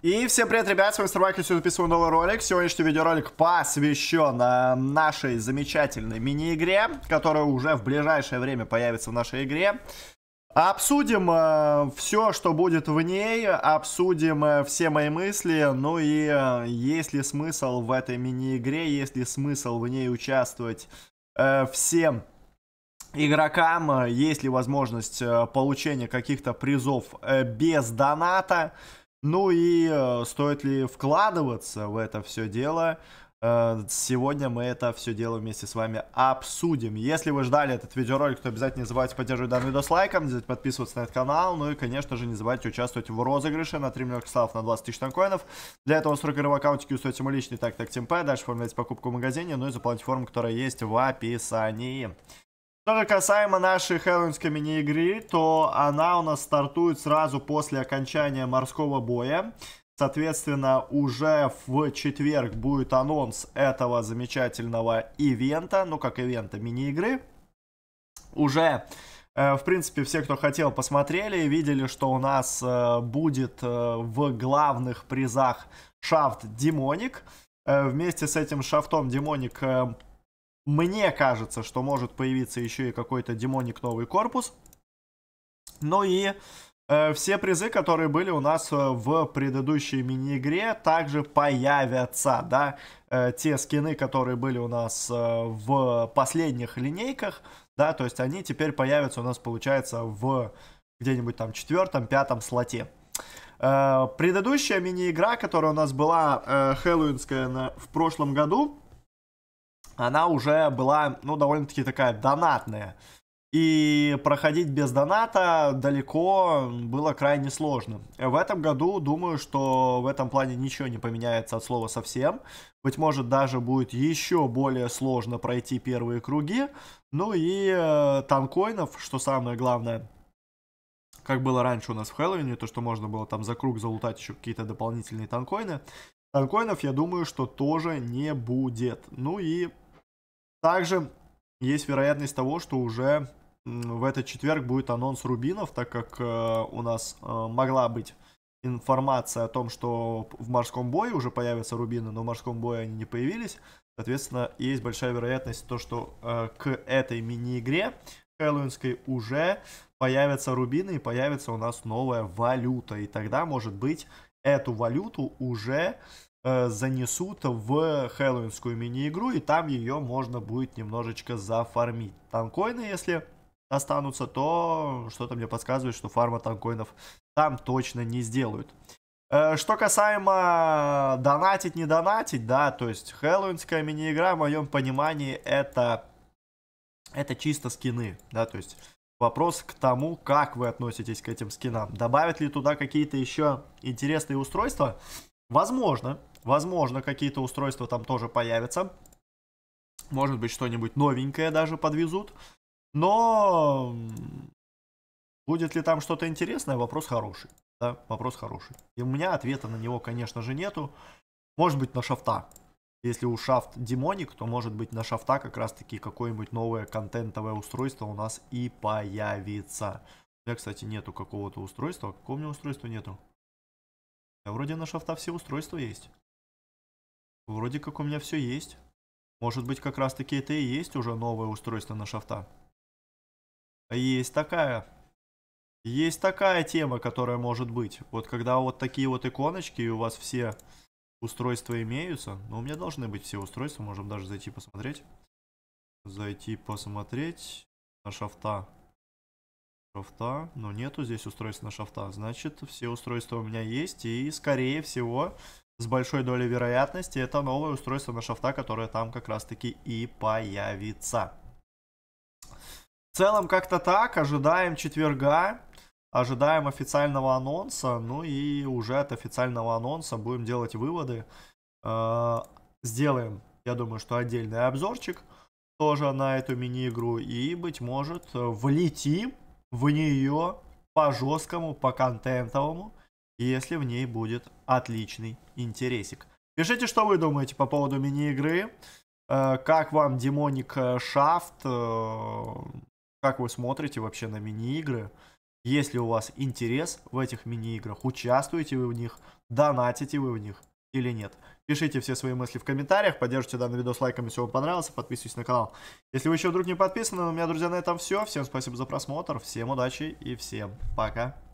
И всем привет, ребят, с вами Стармайкл, сегодня записываю новый ролик. Сегодняшний видеоролик посвящен э, нашей замечательной мини-игре, которая уже в ближайшее время появится в нашей игре. Обсудим э, все, что будет в ней, обсудим э, все мои мысли, ну и э, есть ли смысл в этой мини-игре, есть ли смысл в ней участвовать э, всем игрокам, э, есть ли возможность э, получения каких-то призов э, без доната, ну и э, стоит ли вкладываться в это все дело? Э, сегодня мы это все дело вместе с вами обсудим. Если вы ждали этот видеоролик, то обязательно не забывайте поддерживать данный видос лайком, не забывайте подписываться на этот канал, ну и, конечно же, не забывайте участвовать в розыгрыше на 3 миллиона кристаллов на 20 тысяч танкоинов. Для этого срок в аккаунтике устойте мой личный так так ТМП, дальше оформлять покупку в магазине, ну и заполните форму, которая есть в описании. Ну, а что же касаемо нашей хэллоуинской мини-игры, то она у нас стартует сразу после окончания морского боя. Соответственно, уже в четверг будет анонс этого замечательного ивента, ну как ивента мини-игры. Уже, э, в принципе, все, кто хотел, посмотрели и видели, что у нас э, будет э, в главных призах шафт Демоник. Вместе с этим шафтом Демоник мне кажется, что может появиться еще и какой-то демоник новый корпус. Ну и э, все призы, которые были у нас э, в предыдущей мини-игре, также появятся, да. Э, те скины, которые были у нас э, в последних линейках, да, то есть они теперь появятся у нас, получается, в где-нибудь там четвертом, пятом слоте. Э, предыдущая мини-игра, которая у нас была э, хэллоуинская на, в прошлом году, она уже была, ну, довольно-таки такая донатная. И проходить без доната далеко было крайне сложно. В этом году, думаю, что в этом плане ничего не поменяется от слова совсем. Быть может, даже будет еще более сложно пройти первые круги. Ну и э, танкоинов, что самое главное, как было раньше у нас в Хэллоуине, то, что можно было там за круг залутать еще какие-то дополнительные танкоины. Танкоинов, я думаю, что тоже не будет. Ну и также есть вероятность того, что уже в этот четверг будет анонс рубинов, так как э, у нас э, могла быть информация о том, что в морском бое уже появятся рубины, но в морском бое они не появились. Соответственно, есть большая вероятность то, что э, к этой мини-игре хэллоуинской уже появятся рубины и появится у нас новая валюта. И тогда, может быть, эту валюту уже Э, занесут в хэллоуинскую мини-игру, и там ее можно будет немножечко зафармить. Танкоины, если останутся, то что-то мне подсказывает, что фарма танкоинов там точно не сделают. Э, что касаемо донатить, не донатить, да, то есть хэллоуинская мини-игра, в моем понимании, это, это чисто скины, да, то есть вопрос к тому, как вы относитесь к этим скинам. Добавят ли туда какие-то еще интересные устройства? Возможно, возможно, какие-то устройства там тоже появятся. Может быть, что-нибудь новенькое даже подвезут. Но будет ли там что-то интересное, вопрос хороший. Да, вопрос хороший. И у меня ответа на него, конечно же, нету. Может быть, на шафта. Если у шафт демоник, то может быть на шафта как раз таки какое-нибудь новое контентовое устройство у нас и появится. У меня, кстати, нету какого-то устройства. Какого у меня устройства нету? вроде на шафта все устройства есть. Вроде как у меня все есть. Может быть, как раз таки это и есть уже новое устройство на шафта. А есть такая. Есть такая тема, которая может быть. Вот когда вот такие вот иконочки, и у вас все устройства имеются. Но ну, у меня должны быть все устройства, можем даже зайти посмотреть. Зайти посмотреть на шафта. Шафта, но ну, нету здесь устройств на шафта, значит все устройства у меня есть и скорее всего с большой долей вероятности это новое устройство на шафта, которое там как раз таки и появится. В целом как-то так, ожидаем четверга, ожидаем официального анонса, ну и уже от официального анонса будем делать выводы. Э, сделаем, я думаю, что отдельный обзорчик тоже на эту мини-игру и, быть может, влетим в нее по жесткому, по контентовому, если в ней будет отличный интересик. Пишите, что вы думаете по поводу мини-игры. Э, как вам Демоник Шафт? Э, как вы смотрите вообще на мини-игры? Есть ли у вас интерес в этих мини-играх? Участвуете вы в них? Донатите вы в них или нет? Пишите все свои мысли в комментариях, поддержите данный видос лайком, если вам понравился, подписывайтесь на канал. Если вы еще вдруг не подписаны, у меня, друзья, на этом все. Всем спасибо за просмотр, всем удачи и всем пока.